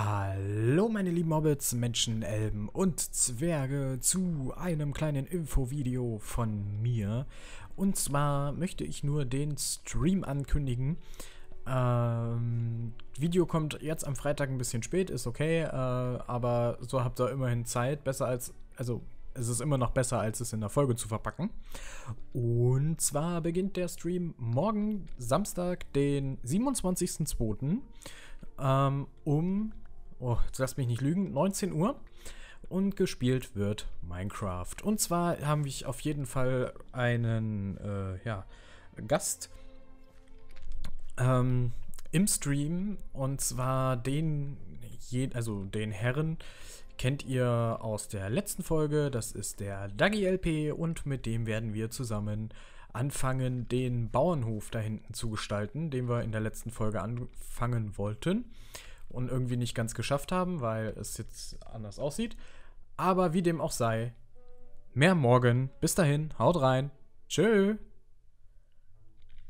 Hallo meine lieben Hobbits, Menschen, Elben und Zwerge zu einem kleinen Infovideo von mir. Und zwar möchte ich nur den Stream ankündigen. Ähm, Video kommt jetzt am Freitag ein bisschen spät, ist okay, äh, aber so habt ihr immerhin Zeit, besser als, also es ist immer noch besser, als es in der Folge zu verpacken. Und zwar beginnt der Stream morgen, Samstag, den 27.02. Ähm, um oh, jetzt lasst mich nicht lügen, 19 Uhr. Und gespielt wird Minecraft. Und zwar habe ich auf jeden Fall einen äh, ja, Gast ähm, im Stream. Und zwar den, also den Herren kennt ihr aus der letzten Folge. Das ist der Dagi LP und mit dem werden wir zusammen anfangen, den Bauernhof da hinten zu gestalten, den wir in der letzten Folge anfangen wollten und irgendwie nicht ganz geschafft haben, weil es jetzt anders aussieht. Aber wie dem auch sei, mehr morgen. Bis dahin, haut rein. Tschö.